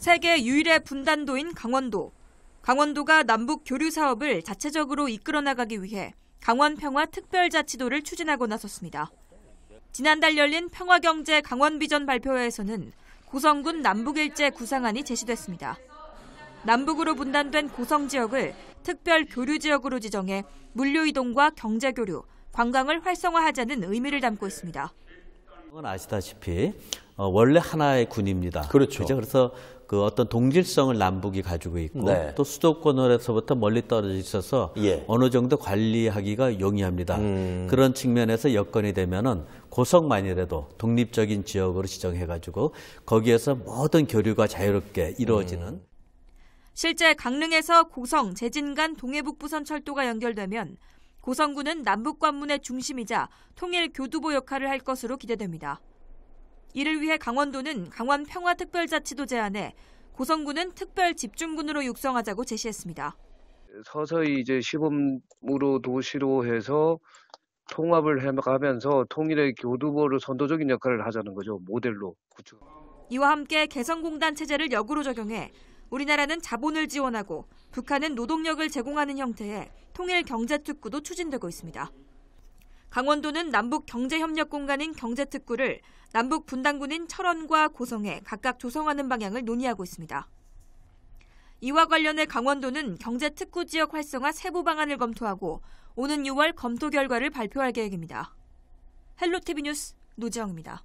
세계 유일의 분단도인 강원도. 강원도가 남북 교류 사업을 자체적으로 이끌어 나가기 위해 강원평화특별자치도를 추진하고 나섰습니다. 지난달 열린 평화경제 강원비전 발표회에서는 고성군 남북일제 구상안이 제시됐습니다. 남북으로 분단된 고성 지역을 특별 교류 지역으로 지정해 물류 이동과 경제 교류, 관광을 활성화하자는 의미를 담고 있습니다. 아시다시피 어, 원래 하나의 군입니다. 그렇죠. 그죠? 그래서 그 어떤 동질성을 남북이 가지고 있고 네. 또 수도권으로서부터 멀리 떨어져 있어서 예. 어느 정도 관리하기가 용이합니다. 음. 그런 측면에서 여건이 되면은 고성만이라도 독립적인 지역으로 지정해가지고 거기에서 모든 교류가 자유롭게 이루어지는. 음. 실제 강릉에서 고성, 재진간 동해북부선 철도가 연결되면 고성군은 남북 관문의 중심이자 통일 교두보 역할을 할 것으로 기대됩니다. 이를 위해 강원도는 강원평화특별자치도 제안에 고성군은 특별 집중군으로 육성하자고 제시했습니다. 서서히 이제 시범으로 도시로 해서 통합을 해가면서 통일의 교두보로 선도적인 역할을 하자는 거죠. 모델로 구축. 이와 함께 개성공단 체제를 역으로 적용해 우리나라는 자본을 지원하고 북한은 노동력을 제공하는 형태의 통일 경제 특구도 추진되고 있습니다. 강원도는 남북 경제협력 공간인 경제특구를 남북 분당군인 철원과 고성에 각각 조성하는 방향을 논의하고 있습니다. 이와 관련해 강원도는 경제특구 지역 활성화 세부 방안을 검토하고 오는 6월 검토 결과를 발표할 계획입니다. 헬로티비 뉴스 노지영입니다.